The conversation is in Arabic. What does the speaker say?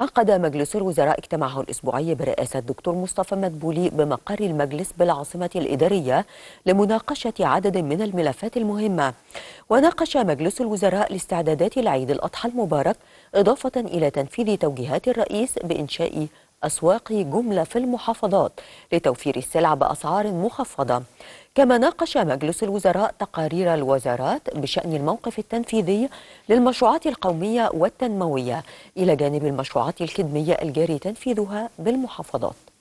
عقد مجلس الوزراء اجتماعه الأسبوعي برئاسة الدكتور مصطفى مدبولي بمقر المجلس بالعاصمة الإدارية لمناقشة عدد من الملفات المهمة وناقش مجلس الوزراء الاستعدادات لعيد الأضحى المبارك إضافة إلى تنفيذ توجيهات الرئيس بإنشاء أسواق جملة في المحافظات لتوفير السلع بأسعار مخفضة كما ناقش مجلس الوزراء تقارير الوزارات بشأن الموقف التنفيذي للمشروعات القومية والتنموية إلى جانب المشروعات الخدمية الجاري تنفيذها بالمحافظات